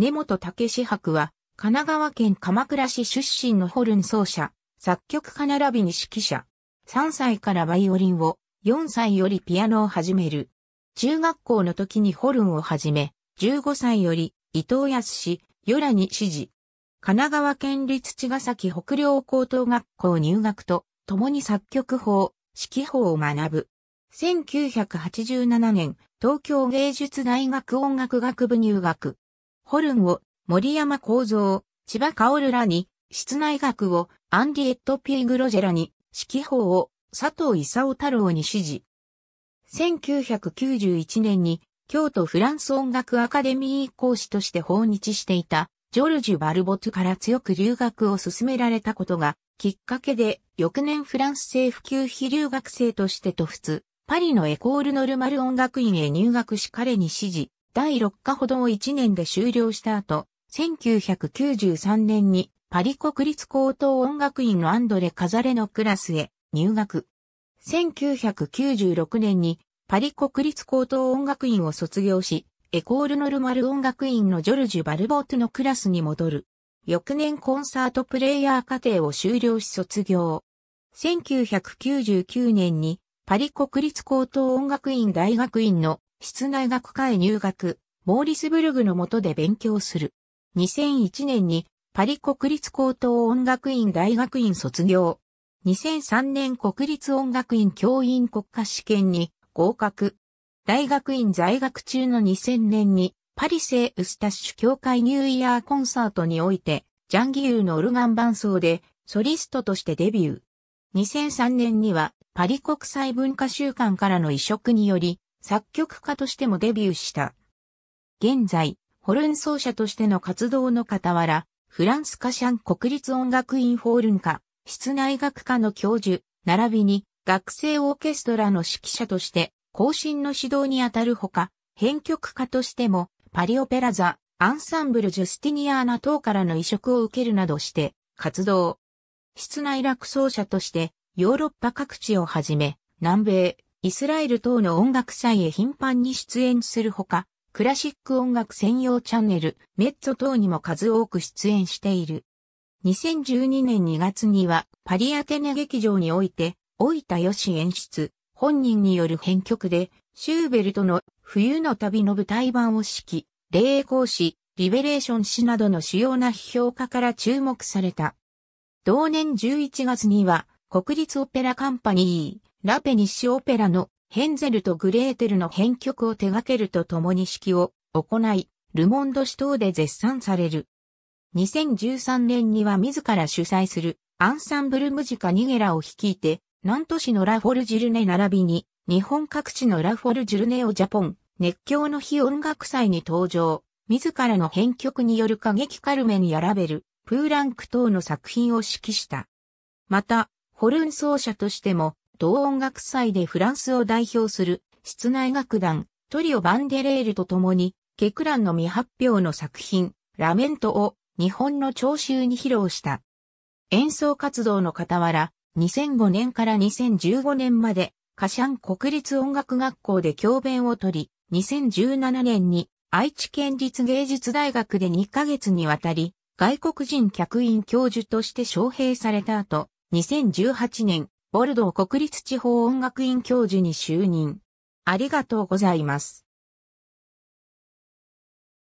根本武志博は、神奈川県鎌倉市出身のホルン奏者、作曲家並びに指揮者。3歳からバイオリンを、4歳よりピアノを始める。中学校の時にホルンを始め、15歳より伊藤康よらに指示。神奈川県立茅ヶ崎北陵高等学校入学と、共に作曲法、指揮法を学ぶ。1987年、東京芸術大学音楽学部入学。ホルンを森山幸三、千葉薫らに、室内学をアンディエット・ピーグロジェラに、指揮法を佐藤勲太郎に指示。1991年に京都フランス音楽アカデミー講師として訪日していたジョルジュ・バルボトから強く留学を勧められたことがきっかけで翌年フランス政府級非留学生としてと普パリのエコール・ノルマル音楽院へ入学し彼に指示、第6課ほどを1年で終了した後、1993年にパリ国立高等音楽院のアンドレ・カザレのクラスへ入学。1996年にパリ国立高等音楽院を卒業し、エコール・ノルマル音楽院のジョルジュ・バルボートのクラスに戻る。翌年コンサートプレイヤー課程を終了し卒業。1999年にパリ国立高等音楽院大学院の室内学科へ入学、モーリスブルグの下で勉強する。2001年にパリ国立高等音楽院大学院卒業。2003年国立音楽院教員国家試験に合格。大学院在学中の2000年にパリ聖ウスタッシュ教会ニューイヤーコンサートにおいてジャンギューのオルガン伴奏でソリストとしてデビュー。2003年にはパリ国際文化週間からの移植により作曲家としてもデビューした。現在、ホルン奏者としての活動の傍ら、フランスカシャン国立音楽院ホールン科、室内学科の教授、並びに学生オーケストラの指揮者として、更進の指導にあたるほか、編曲家としても、パリオペラザ、アンサンブル・ジュスティニアーナ等からの移植を受けるなどして、活動。室内楽奏者として、ヨーロッパ各地をはじめ、南米、イスラエル等の音楽祭へ頻繁に出演するほか、クラシック音楽専用チャンネル、メッツォ等にも数多く出演している。2012年2月には、パリアテネ劇場において、大分よし演出、本人による編曲で、シューベルトの冬の旅の舞台版を指揮、霊光師、リベレーション誌などの主要な批評家から注目された。同年11月には、国立オペラカンパニー、ラペニッシュオペラのヘンゼルとグレーテルの編曲を手掛けるとともに指揮を行い、ルモンド市等で絶賛される。2013年には自ら主催するアンサンブルムジカニゲラを率いて、南都市のラフォルジュルネ並びに、日本各地のラフォルジュルネをジャポン、熱狂の非音楽祭に登場、自らの編曲による過激カルメンやラベル、プーランク等の作品を指揮した。また、ホルン奏者としても、同音楽祭でフランスを代表する室内楽団トリオ・バンデレールと共にケクランの未発表の作品ラメントを日本の聴衆に披露した。演奏活動の傍ら2005年から2015年までカシャン国立音楽学校で教鞭を取り2017年に愛知県立芸術大学で2ヶ月にわたり外国人客員教授として招聘された後、2018年、ボルドー国立地方音楽院教授に就任。ありがとうございます。